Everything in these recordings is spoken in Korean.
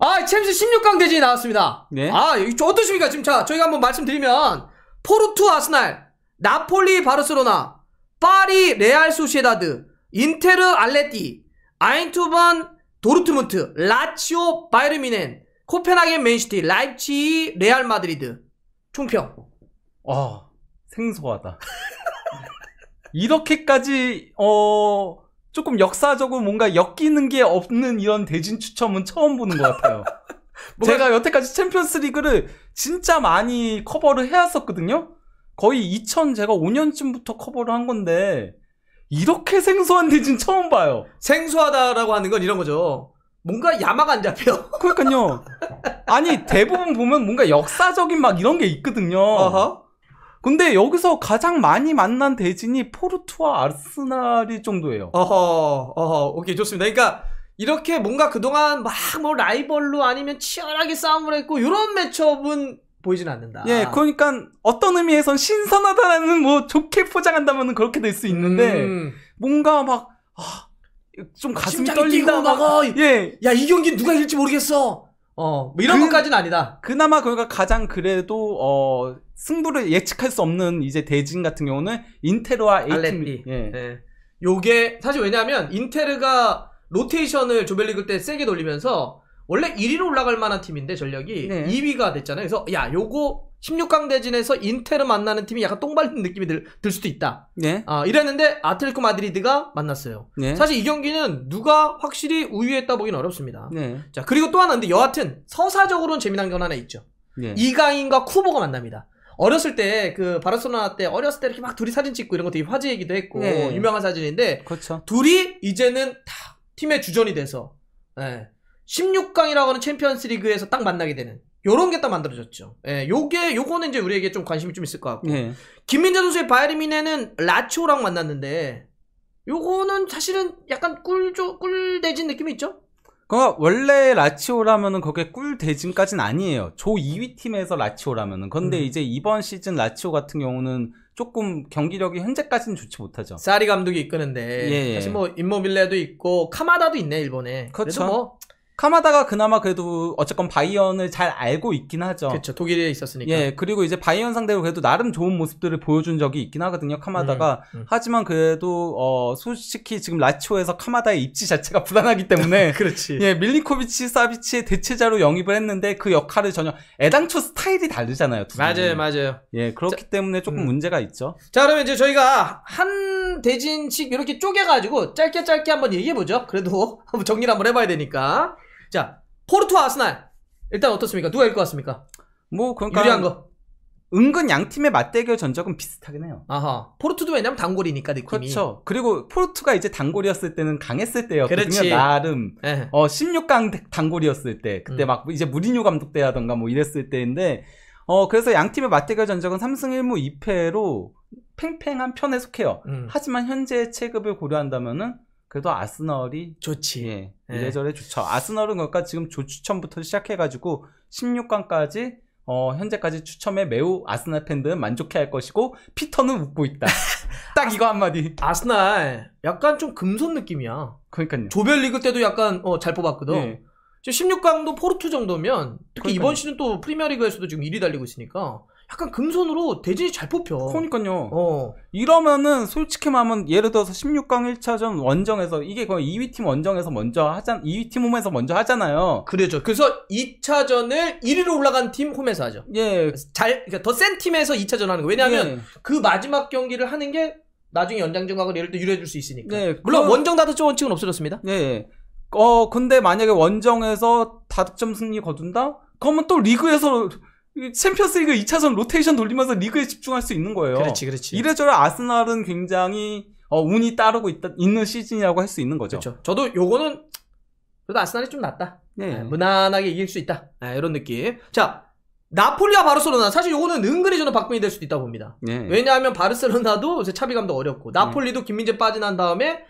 아, 챔스 16강 대진이 나왔습니다. 네. 아, 이거 어떠십니까? 지금 자, 저희가 한번 말씀드리면 포르투 아스날, 나폴리 바르셀로나, 파리 레알 소시에다드, 인테르 알레티, 아인투반 도르트문트, 라치오 바이르미넨, 코펜하겐 맨시티, 라이치 레알 마드리드. 총평. 아, 생소하다. 이렇게까지 어 조금 역사적으로 뭔가 엮이는 게 없는 이런 대진 추첨은 처음 보는 것 같아요. 제가 여태까지 챔피언스 리그를 진짜 많이 커버를 해왔었거든요. 거의 2000 제가 5년쯤부터 커버를 한 건데 이렇게 생소한 대진 처음 봐요. 생소하다라고 하는 건 이런 거죠. 뭔가 야마가 안 잡혀. 그러니까요. 아니 대부분 보면 뭔가 역사적인 막 이런 게 있거든요. 어허. 근데 여기서 가장 많이 만난 대진이 포르투와 아스날이 정도예요. 어허, 어허, 오케이, 좋습니다. 그러니까, 이렇게 뭔가 그동안 막 뭐 라이벌로 아니면 치열하게 싸움을 했고, 이런 매첩은 보이진 않는다. 예, 그러니까 어떤 의미에선 신선하다라는 뭐 좋게 포장한다면 그렇게 될 수 있는데, 음. 뭔가 막, 아, 좀 가슴이 떨린다. 막, 어, 예. 야, 이 경기 누가 이길지 모르겠어. 어, 뭐 이런 그, 것까지는 아니다. 그나마 그러니까 가장 그래도, 어, 승부를 예측할 수 없는 이제 대진 같은 경우는 인테르와 에이티. 예. 네. 요게 사실 왜냐하면 인테르가 로테이션을 조별리그 때 세게 돌리면서 원래 1위로 올라갈 만한 팀인데 전력이 네. 2위가 됐잖아요. 그래서 야 요거 16강 대진에서 인테르 만나는 팀이 약간 똥발린 느낌이 들, 들 수도 있다. 네. 아 이랬는데 아틀레코 마드리드가 만났어요. 네. 사실 이 경기는 누가 확실히 우위했다 보기는 어렵습니다. 네. 자 그리고 또 하나 근데 여하튼 서사적으로는 재미난 건 하나 있죠. 네. 이강인과 쿠보가 만납니다. 어렸을 때 그바르소나때 어렸을 때 그 이렇게 막 둘이 사진 찍고 이런 거 되게 화제이기도 했고 네. 유명한 사진인데 그렇죠. 둘이 이제는 다 팀의 주전이 돼서 네. 예. 16강이라고 하는 챔피언스리그에서 딱 만나게 되는 요런 게 딱 만들어졌죠. 예, 요게 요거는 이제 우리에게 좀 관심이 좀 있을 것 같고. 네. 김민재 선수의 바이에른 미네는 라치오랑 만났는데 요거는 사실은 약간 꿀조 꿀대진 느낌이 있죠? 그러니까 원래 라치오라면은 거기에 꿀 대진까지는 아니에요. 조 2위 팀에서 라치오라면은. 근데 음. 이제 이번 시즌 라치오 같은 경우는 조금 경기력이 현재까지는 좋지 못하죠. 사리 감독이 이끄는데 예, 예. 사실 뭐 인모빌레도 있고 카마다도 있네 일본에. 그렇죠. 뭐 카마다가 그나마 그래도 어쨌건 바이언을 잘 알고 있긴 하죠. 그렇죠. 독일에 있었으니까. 예, 그리고 이제 바이언 상대로 그래도 나름 좋은 모습들을 보여준 적이 있긴 하거든요. 카마다가. 음, 음. 하지만 그래도 어 솔직히 지금 라치오에서 카마다의 입지 자체가 불안하기 때문에 그렇지. 예, 밀리코비치 사비치의 대체자로 영입을 했는데 그 역할을 전혀 애당초 스타일이 다르잖아요. 맞아요, 맞아요. 예, 그렇기 자, 때문에 조금 음. 문제가 있죠. 자, 그러면 이제 저희가 한 대진씩 이렇게 쪼개가지고 짧게 짧게 한번 얘기해 보죠. 그래도 한번 정리를 한번 해봐야 되니까. 자, 포르투 아스날. 일단 어떻습니까? 누가 이길 것 같습니까? 뭐 그러니까 유리한 거. 은근 양 팀의 맞대결 전적은 비슷하긴 해요. 아하. 포르투도 왜냐면 단골이니까 느낌이. 네 그렇죠. 그리고 포르투가 이제 단골이었을 때는 강했을 때였거든요. 나름 에. 예. 어 16강 단골이었을 때 그때 음. 막 이제 무리뉴 감독 때라던가 뭐 이랬을 때인데 어 그래서 양 팀의 맞대결 전적은 3승 1무 2패로 팽팽한 편에 속해요. 음. 하지만 현재 체급을 고려한다면은 그래도 아스널이 좋지. 예, 예, 이래저래 좋죠. 아스널은 그러니까 지금 조추첨부터 시작해가지고 16강까지 어, 현재까지 추첨에 매우 아스날 팬들은 만족해할 것이고 피터는 웃고 있다. 딱 이거 한마디. 아스날 약간 좀 금손 느낌이야. 그러니까요. 조별리그 때도 약간 어, 잘 뽑았거든. 예. 16강도 포르투 정도면 특히 그러니요 이번 시즌 또 프리미어리그에서도 지금 1위 달리고 있으니까 약간 금손으로 대진이 잘 뽑혀. 그러니까요. 어. 이러면은 솔직히 말하면 예를 들어서 16강 1차전 원정에서 이게 거의 2위 팀 원정에서 먼저 하잖 2위 팀 홈에서 먼저 하잖아요. 그래죠. 그래서 2차전을 1위로 올라간 팀 홈에서 하죠. 예. 잘 그러니까 더센 팀에서 2차전 하는 거. 왜냐하면 예. 그 마지막 경기를 하는 게 나중에 연장전각을 예를 들어 유리해줄 수 있으니까. 네, 물론 그럼... 원정 다득점 원칙은 없어졌습니다. 네. 예. 어 근데 만약에 원정에서 다득점 승리 거둔다? 그러면 또 리그에서 챔피언스 리그 2차전 로테이션 돌리면서 리그에 집중할 수 있는 거예요. 그렇지, 그렇지. 이래저래 아스날은 굉장히 어, 운이 따르고 있다, 있는 시즌이라고 할 수 있는 거죠. 그렇죠. 저도 요거는 그래도 아스날이 좀 낫다. 네. 네, 무난하게 이길 수 있다. 네, 이런 느낌. 자, 나폴리와 바르셀로나 사실 요거는 은근히 저는 박빙이 될 수도 있다고 봅니다. 네. 왜냐하면 바르셀로나도 요새 차비 감도 어렵고 네. 나폴리도 김민재 빠진난 다음에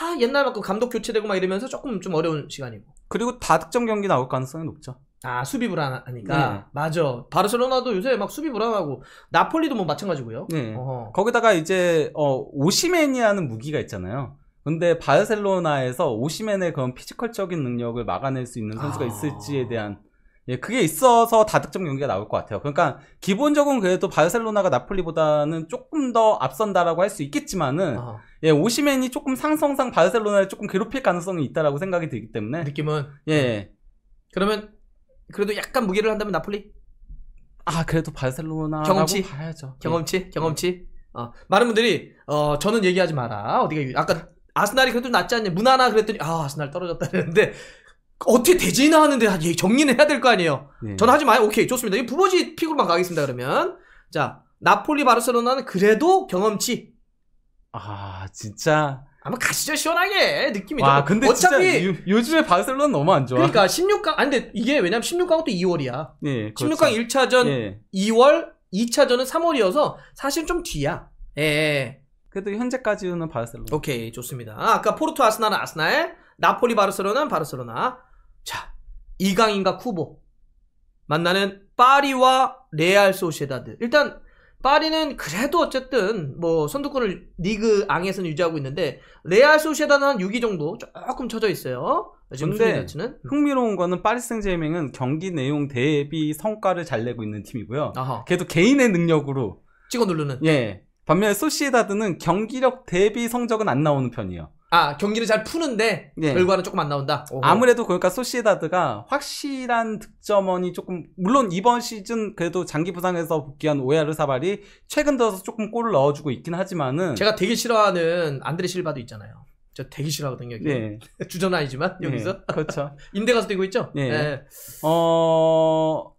아, 옛날만큼 감독 교체되고 막 이러면서 조금 좀 어려운 시간이고. 그리고 다득점 경기 나올 가능성이 높죠. 아 수비 불안하니까 네. 맞아 바르셀로나도 요새 막 수비 불안하고 나폴리도 뭐 마찬가지고요. 네. 거기다가 이제 어 오시맨이라는 무기가 있잖아요. 근데 바르셀로나에서 오시맨의 그런 피지컬적인 능력을 막아낼 수 있는 선수가 아... 있을지에 대한 예, 그게 있어서 다득점 경기가 나올 것 같아요. 그러니까 기본적으로 그래도 바르셀로나가 나폴리보다는 조금 더 앞선다라고 할 수 있겠지만은 아. 예, 오시맨이 조금 상성상 바르셀로나를 조금 괴롭힐 가능성이 있다라고 생각이 들기 때문에 느낌은 예. 그러면 그래도 약간 무게를 한다면 나폴리? 아 그래도 바르셀로나 경험치? 봐야죠. 네. 경험치, 네. 경험치. 어, 많은 분들이 어 저는 얘기하지 마라. 어디가 아까 아스날이 그래도 낫지 않냐? 무난하 그랬더니 아 아스날 떨어졌다 그랬는데 어떻게 대진나 하는데 아, 정리는 해야 될 거 아니에요. 네. 저는 하지 마요. 오케이 좋습니다. 이 부모지 픽으로만 가겠습니다. 그러면 자 나폴리 바르셀로나는 그래도 경험치. 아 진짜 아마 가시죠 시원하게 느낌이 와 근데 어차피 진짜 요, 즘에 바르셀로나 너무 안 좋아 그러니까 16강 아 근데 이게 왜냐면 16강은 또 2월이야 예, 그렇죠. 16강 1차전 예. 2월 2차전은 3월이어서 사실 좀 뒤야 예, 예 그래도 현재까지는 바르셀로나 오케이 좋습니다 아, 아까 포르투 아스날은 아스날 나폴리 바르셀로나는 바르셀로나 자이강인과 쿠보 만나는 파리와 레알 소시에다드 일단 파리는 그래도 어쨌든 뭐 선두권을 리그 앙에서는 유지하고 있는데 레알 소시에다는 한 6위 정도 조금 쳐져 있어요. 근데 음. 흥미로운 거는 파리 생제맹은 경기 내용 대비 성과를 잘 내고 있는 팀이고요. 아하. 걔도 개인의 능력으로 찍어 누르는. 예. 반면에 소시에다드는 경기력 대비 성적은 안 나오는 편이에요. 아 경기를 잘 푸는데 네. 결과는 조금 안 나온다. 오호. 아무래도 그러니까 소시에다드가 확실한 득점원이 조금 물론 이번 시즌 그래도 장기 부상에서 복귀한 오야르 사발이 최근 들어서 조금 골을 넣어주고 있긴 하지만은 제가 되게 싫어하는 안드레 실바도 있잖아요. 저 되게 싫어하거든요. 네. 주전 아니지만 네, 여기서 네. 그렇죠. 인대 가서 뛰고 있죠. 네. 네. 어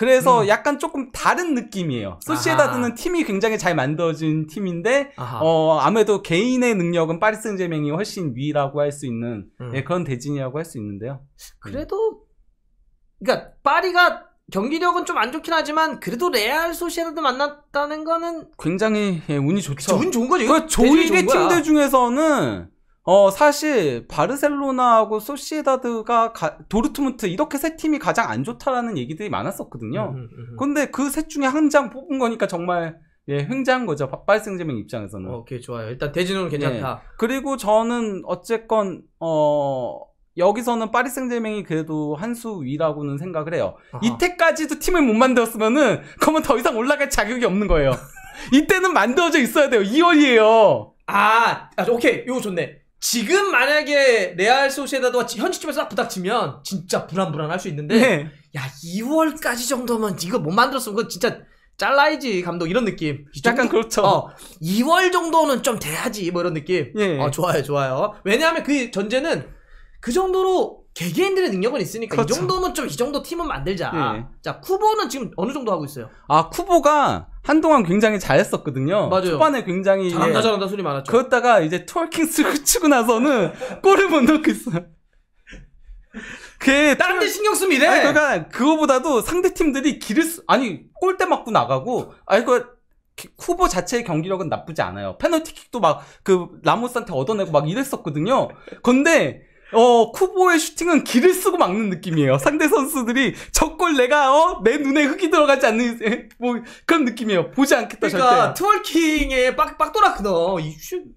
그래서 음. 약간 조금 다른 느낌이에요. 소시에다드는 팀이 굉장히 잘 만들어진 팀인데 아하. 어 아무래도 개인의 능력은 파리 생제맹이 훨씬 위라고 할 수 있는 음. 예, 그런 대진이라고 할 수 있는데요. 그래도 그러니까 파리가 경기력은 좀 안 좋긴 하지만 그래도 레알 소시에다드 만났다는 거는 굉장히 예, 운이 좋죠. 그치, 운 좋은 거죠. 그 조일의 팀들 중에서는 어 사실 바르셀로나하고 소시에다드가 가, 도르트문트 이렇게 세 팀이 가장 안 좋다라는 얘기들이 많았었거든요. 음, 음, 근데 그 셋 중에 한 장 뽑은 거니까 정말 예, 횡재 거죠. 빨이생재명 입장에서는. 어, 오케이, 좋아요. 일단 대진호는 괜찮다. 예, 그리고 저는 어쨌건 어 여기서는 파리 생제맹이 그래도 한수 위라고는 생각을 해요. 아하. 이때까지도 팀을 못 만들었으면은 그러면 더 이상 올라갈 자격이 없는 거예요. 이때는 만들어져 있어야 돼요. 2월이에요. 아, 아 오케이. 이거 좋네. 지금 만약에 레알 소시에다도가 현지팀에서 딱 부닥치면 진짜 불안불안할 수 있는데 네. 야 2월까지 정도면 이거 못 만들었으면 그거 진짜 잘라야지 감독 이런 느낌 약간 정도, 그렇죠 어, 2월 정도는 좀 돼야지 뭐 이런 느낌 네. 어, 좋아요 좋아요 왜냐하면 그 전제는 그 정도로 개개인들의 능력은 있으니까 그렇죠. 이 정도면 좀 이 정도 팀은 만들자. 네. 자 쿠보는 지금 어느 정도 하고 있어요? 아 쿠보가 한동안 굉장히 잘했었거든요. 맞아요. 초반에 굉장히 잘한다 예. 잘한다 소리 많았죠. 그러다가 이제 트월킹 쓰고 치고 나서는 골을 못 넣고 있어요. 걔 다른 데 신경 쓰면 이래. 아니, 그러니까 그거보다도 상대 팀들이 길을 쓰... 아니 골대 맞고 나가고 아니 그 쿠보 자체의 경기력은 나쁘지 않아요. 페널티킥도 막 그 라모스한테 얻어내고 막 이랬었거든요. 근데 어, 쿠보의 슈팅은 기를 쓰고 막는 느낌이에요. 상대 선수들이 저걸 내가 어, 내 눈에 흙이 들어가지 않는 뭐 그런 느낌이에요. 보지 않겠다 그러니까 트월킹에빡 빡돌았거든.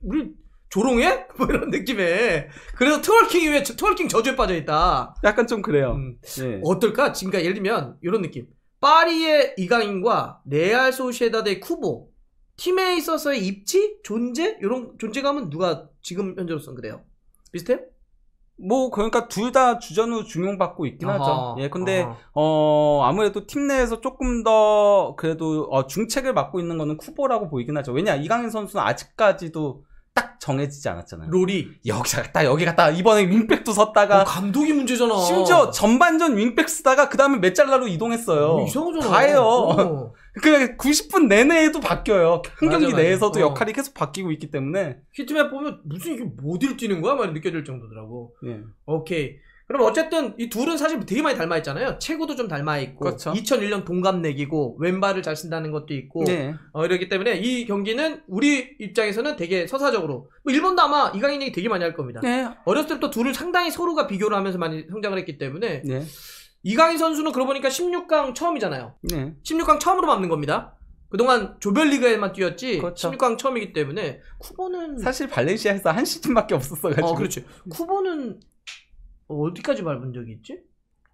우리 조롱해? 뭐 이런 느낌에. 그래서 트월킹이 왜 트월킹 저주에 빠져 있다. 약간 좀 그래요. 음. 네. 어떨까? 지금까 예를 들면 이런 느낌. 파리의 이강인과 레알 소시에다드의 쿠보 팀에 있어서의 입지, 존재 이런 존재감은 누가 지금 현재로서는 그래요? 비슷해요? 뭐 그러니까 둘 다 주전으로 중용받고 있긴 아하, 하죠. 예, 근데 아하. 어 아무래도 팀 내에서 조금 더 그래도 어, 중책을 맡고 있는 거는 쿠보라고 보이긴 하죠. 왜냐 이강인 선수는 아직까지도 딱 정해지지 않았잖아요. 롤이 여기 갔다 여기 갔다 이번에 윙백도 섰다가 어, 감독이 문제잖아. 심지어 전반전 윙백 쓰다가 그 다음에 메잘라로 이동했어요. 어, 이상하잖아. 가요. 그냥 그러니까 90분 내내에도 바뀌어요. 한 경기 맞아, 내에서도 맞 어. 역할이 계속 바뀌고 있기 때문에 히트맵 보면 무슨 이게 못 일지는 거야? 막 느껴질 정도더라고. 예. 오케이. 그럼 어쨌든 이 둘은 사실 되게 많이 닮아 있잖아요. 체구도 좀 닮아 있고 그렇죠. 2001년 동갑내기고 왼발을 잘 쓴다는 것도 있고 네. 어, 이러기 때문에 이 경기는 우리 입장에서는 되게 서사적으로 뭐 일본도 아마 이강인 얘기 되게 많이 할 겁니다. 네. 어렸을 때부터 둘을 상당히 서로가 비교를 하면서 많이 성장을 했기 때문에 네. 이강인 선수는 그러고 보니까 16강 처음이잖아요. 네. 16강 처음으로 맞는 겁니다. 그동안 조별리그에만 뛰었지 그렇죠. 16강 처음이기 때문에 쿠보는 사실 발렌시아에서 한 시즌밖에 없었어가지고 어, 그렇지. 쿠보는 어디까지 밟은 적이 있지?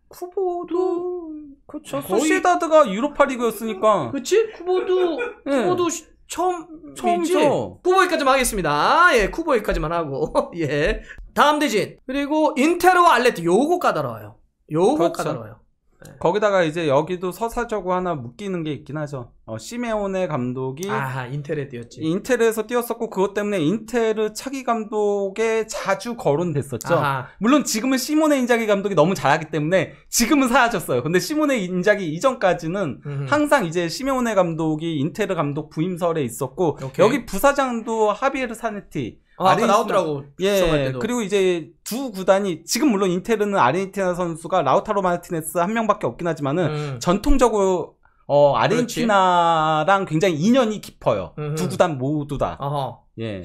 쿠보도 그렇죠. 소시에다드가 유로파리그였으니까 그렇지? 쿠보도 쿠보도 네. 처음 처음이죠. 쿠보에까지만 하겠습니다. 예, 쿠보에까지만 하고 예. 다음 대진 그리고 인테르와 알레티 요거 까다로워요. 요거 그렇죠. 까다로워요. 네. 거기다가 이제 여기도 서사적으로 하나 묶이는 게 있긴 하죠. 어, 시메온의 감독이 아 인텔에 뛰었지 인텔에서 뛰었었고 그것 때문에 인텔을 차기 감독에 자주 거론됐었죠 아하. 물론 지금은 시몬의 인자기 감독이 너무 잘하기 때문에 지금은 사라졌어요 근데 시몬의 인자기 이전까지는 음흠. 항상 이제 시메온의 감독이 인텔의 감독 부임설에 있었고 오케이. 여기 부사장도 하비에르 사네티 아, 아까 나오더라고. 예. 그리고 이제 두 구단이 지금 물론 인텔은 아르헨티나 선수가 라우타로 마르티네스 한 명밖에 없긴 하지만은 음. 전통적으로 어, 아르헨티나랑 그렇지. 굉장히 인연이 깊어요. 음흠. 두 구단 모두 다. 어허. 예.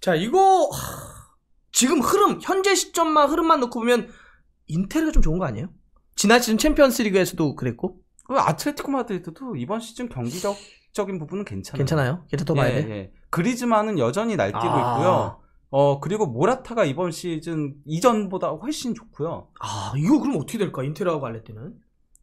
자, 이거 지금 흐름 현재 시점만 흐름만 놓고 보면 인텔이가좀 좋은 거 아니에요? 지난 시즌 챔피언스리그에서도 그랬고. 아틀레티코 마드리드도 이번 시즌 경기적 적인 부분은 괜찮아요. 괜찮아요? 걔도 더 예, 봐야 돼. 예. 그리즈만은 여전히 날뛰고 아. 있고요. 어 그리고 모라타가 이번 시즌 이전보다 훨씬 좋고요. 아 이거 그럼 어떻게 될까 인텔하고갈레때는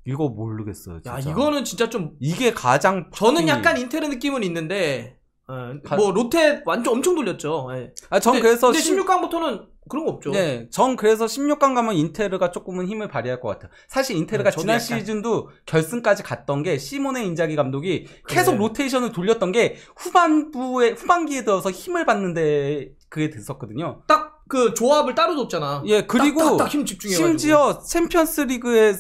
이거 모르겠어요. 진짜. 야 이거는 진짜 좀 이게 가장 저는 약간 인텔의 느낌은 있는데 예, 가- 뭐 로테 완전 엄청 돌렸죠. 예. 아전 근데, 그래서 근데 16강부터는 그런 거 없죠. 네, 전 그래서 16강 가면 인테르가 조금은 힘을 발휘할 것 같아요. 사실 인테르가 음, 지난 약간. 시즌도 결승까지 갔던 게 시모네 인자기 감독이 계속 그래. 로테이션을 돌렸던 게 후반부에 후반기에 들어서 힘을 받는데 그게 됐었거든요. 딱그 조합을 따로 뒀잖아 예, 그리고 딱힘 집중 심지어 챔피언스 리그의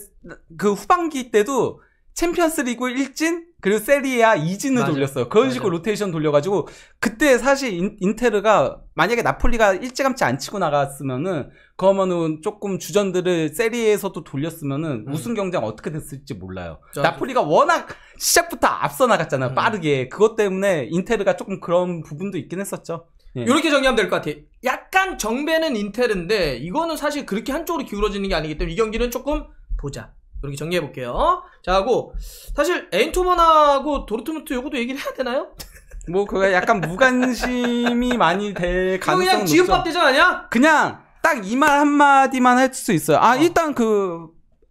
그 후반기 때도 챔피언스 리그 1진 그리고 세리아 에 2진을 맞아. 돌렸어요. 그런 맞아. 식으로 로테이션 돌려가지고 그때 사실 인, 테르가 만약에 나폴리가 일찌감치 안 치고 나갔으면은 그러면은 조금 주전들을 세리에서도 돌렸으면은 음. 우승 경쟁 어떻게 됐을지 몰라요. 자, 나폴리가 워낙 시작부터 앞서 나갔잖아요. 음. 빠르게 그것 때문에 인테르가 조금 그런 부분도 있긴 했었죠. 이렇게 예. 정리하면 될 것 같아요. 약간 정배는 인텔인데 이거는 사실 그렇게 한쪽으로 기울어지는 게 아니기 때문에 이 경기는 조금 보자. 이렇게 정리해 볼게요. 자 하고 사실 에인토나하고 도르트문트 요것도 얘기를 해야 되나요? 뭐 그거 약간 무관심이 많이 될 가능성 그냥 높죠. 지읍밥 대전 아니야? 그냥 딱 이 말 한마디만 할 수 있어요. 아 어. 일단 그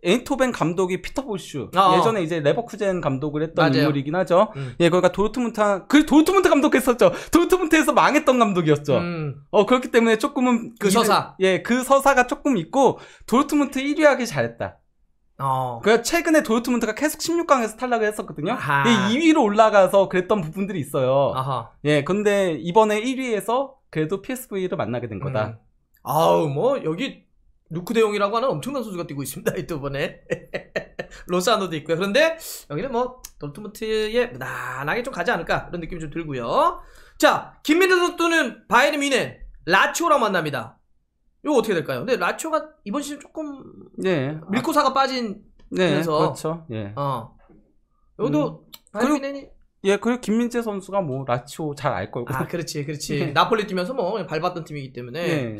에인토벤 감독이 피터 보슈 아, 어. 예전에 이제 레버쿠젠 감독을 했던 맞아요. 인물이긴 하죠. 음. 예, 그러니까 도르트문트 그 도르트문트 감독했었죠. 도르트문트에서 망했던 감독이었죠. 음. 어 그렇기 때문에 조금은 그 서사 예그 서사가 조금 있고 도르트문트 1위하기 잘했다. 어. 그래서 최근에 도르트문트가 계속 16강에서 탈락을 했었거든요. 예, 2위로 올라가서 그랬던 부분들이 있어요. 아하. 예, 근데 이번에 1위에서 그래도 PSV를 만나게 된 거다. 음. 아우 뭐 여기 루크 대용이라고 하는 엄청난 선수가 뛰고 있습니다. 이 두번에 로사노도 있고요. 그런데 여기는 뭐 돌트문트에 무난하게 좀 가지 않을까 그런 느낌이 좀 들고요. 자, 김민재 선수는 바이에른 미넨 라치오랑 만납니다. 이거 어떻게 될까요? 근데 라치오가 이번 시즌 조금 네. 밀코사가 빠진 네, 면서 그렇죠. 예. 어. 요도 음. 바이에른 미넨이 예, 그리고 김민재 선수가 뭐 라치오 잘알 거고. 아, 그렇지, 그렇지. 나폴리 뛰면서 뭐 밟았던 팀이기 때문에. 예.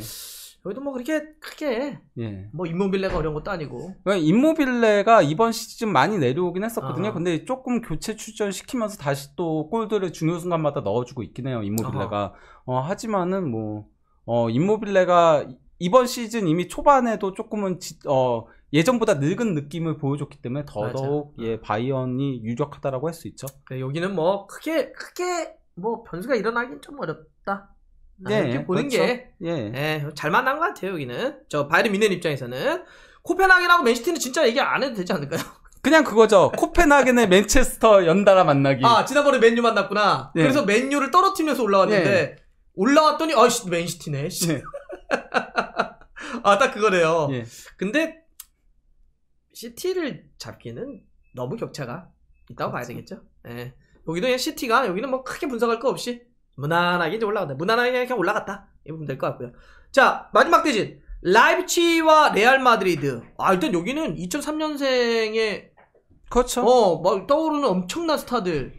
여기도뭐 그렇게 크게 예. 뭐 인모빌레가 어려운 것도 아니고 그 인모빌레가 이번 시즌 많이 내려오긴 했었거든요. 아 근데 조금 교체 출전시키면서 다시 또 골들을 중요 순간마다 넣어주고 있긴 해요. 인모빌레가 어, 하지만은 뭐 어, 인모빌레가 이번 시즌 이미 초반에도 조금은 지, 어, 예전보다 늙은 느낌을 보여줬기 때문에 더더욱 맞아. 예 바이언이 유력하다라고 할 수 있죠. 네, 여기는 뭐 크게 크게 뭐 변수가 일어나긴 좀 어렵다. 네, 이렇게 보는 그렇죠. 게, 예. 예. 잘 만난 것 같아요, 여기는. 저, 바이른 미넨 입장에서는. 코펜하겐하고 맨시티는 진짜 얘기 안 해도 되지 않을까요? 그냥 그거죠. 코펜하겐의 맨체스터 연달아 만나기. 아, 지난번에 맨유 만났구나. 예. 그래서 맨유를 떨어뜨리면서 올라왔는데, 예. 올라왔더니, 아씨, 맨시티네, 예. 씨. 아, 딱 그거래요. 예. 근데, 시티를 잡기는 너무 격차가 있다고 그렇죠. 봐야 되겠죠. 예. 여기도 시티가, 여기는 뭐 크게 분석할 거 없이 무난하게 이제 올라간다. 무난하게 그냥 올라갔다. 이 부분 될 것 같고요. 자, 마지막 대진. 라이프치와 레알 마드리드. 아, 일단 여기는 2003년생의 그렇죠. 어, 막 뭐 떠오르는 엄청난 스타들.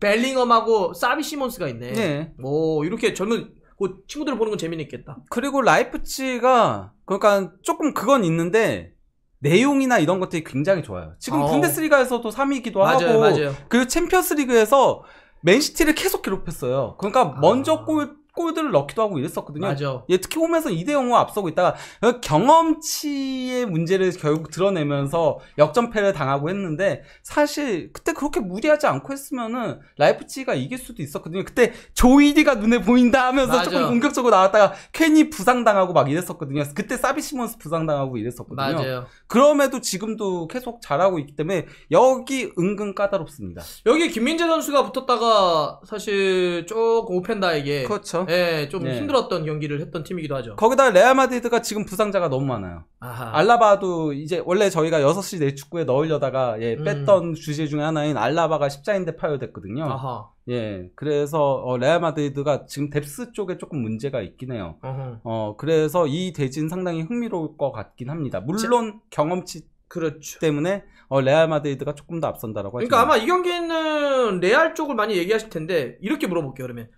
벨링엄하고 사비 시몬스가 있네. 네. 오, 이렇게 젊은 그 친구들 보는 건 재미있겠다. 그리고 라이프치가 그러니까 조금 그건 있는데 내용이나 이런 것들이 굉장히 좋아요. 지금 아, 어. 분데스리가에서도 3위이기도 맞아요, 하고 맞아요. 그리고 챔피언스리그에서 맨시티를 계속 괴롭혔어요. 그러니까 아... 먼저 골 골들을 넣기도 하고 이랬었거든요. 맞아. 예, 특히 홈에서 2대 0으로 앞서고 있다가 어, 경험치의 문제를 결국 드러내면서 역전패를 당하고 했는데 사실 그때 그렇게 무리하지 않고 했으면은 라이프치가 이길 수도 있었거든요. 그때 조이디가 눈에 보인다 하면서 맞아. 조금 공격적으로 나왔다가 괜히 부상당하고 막 이랬었거든요. 그때 사비 시몬스 부상당하고 이랬었거든요. 맞아요. 그럼에도 지금도 계속 잘하고 있기 때문에 여기 은근 까다롭습니다. 여기 김민재 선수가 붙었다가 사실 조금 오펜다에게 그렇죠. 예, 좀 네. 힘들었던 경기를 했던 팀이기도 하죠. 거기다 레알 마드리드가 지금 부상자가 너무 많아요. 아하. 알라바도 이제 원래 저희가 6시 내 축구에 넣으려다가 예, 음. 뺐던 음. 주제 중에 하나인 알라바가 십자인대 파열됐거든요. 아하. 예, 그래서 어, 레알 마드리드가 지금 뎁스 쪽에 조금 문제가 있긴 해요. 어, 그래서 이 대진 상당히 흥미로울 것 같긴 합니다. 물론 제... 경험치 그렇죠. 때문에 어, 레알 마드리드가 조금 더 앞선다라고 하죠. 그러니까 아마 이 경기는 레알 쪽을 많이 얘기하실 텐데 이렇게 물어볼게요. 그러면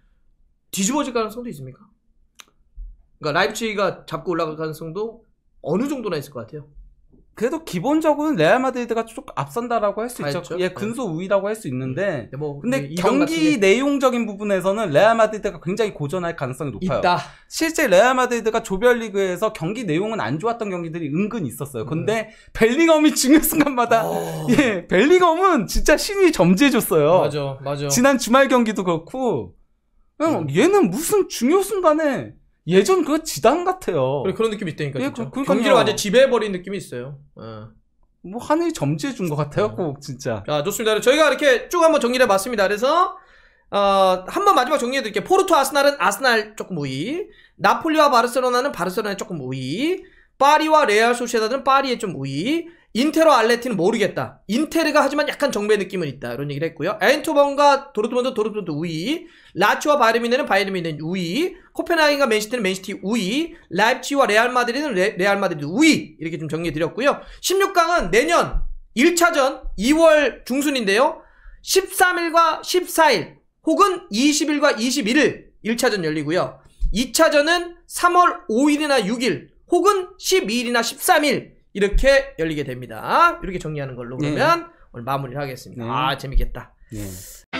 뒤집어질 가능성도 있습니까? 그러니까 라이프치히가 잡고 올라갈 가능성도 어느 정도나 있을 것 같아요. 그래도 기본적으로는 레알 마드리드가 조금 앞선다라고 할 수 있죠. 그렇죠. 예, 네. 근소 우위라고 할 수 있는데. 네. 네, 뭐, 근데 네, 경기 내용적인 부분에서는 레알 마드리드가 굉장히 고전할 가능성이 높아요. 있다. 실제 레알 마드리드가 조별리그에서 경기 내용은 안 좋았던 경기들이 은근 있었어요. 근데 음. 벨링엄이 중요 순간마다 오. 어. 예, 벨링엄은 진짜 신이 점지해줬어요. 맞아, 맞아. 지난 주말 경기도 그렇고 그 얘는 무슨 중요 순간에 예전 그 지단 같아요. 그런 느낌 이 있다니까 예, 진짜. 그, 경기를 완전 지배해버린 느낌이 있어요. 어. 뭐 하늘이 점지해 준것 같아요, 어. 꼭 진짜. 아 좋습니다. 저희가 이렇게 쭉 한번 정리를 해봤습니다. 그래서 어, 한번 마지막 정리해드릴게요. 포르투 아스날은 아스날 조금 우위, 나폴리와 바르셀로나는 바르셀로나 조금 우위, 파리와 레알 소시에다는 파리에 좀 우위, 인테로 알레티는 모르겠다. 인테르가 하지만 약간 정배 느낌은 있다. 이런 얘기를 했고요. 엔인번과도르트먼트도르트먼트 우위. 라츠와 바이르미네는 바이르미네 우위. 코펜하겐과 맨시티는 맨시티 우위. 라이프치와 레알 마드리는 레, 레알 마드리드 우위. 이렇게 좀 정리해 드렸고요. 16강은 내년 1차전 2월 중순인데요. 13일과 14일 혹은 20일과 21일 1차전 열리고요. 2차전은 3월 5일이나 6일 혹은 12일이나 13일 이렇게 열리게 됩니다. 이렇게 정리하는 걸로 네. 그러면 네. 오늘 마무리를 하겠습니다. 네. 아 재밌겠다. 네.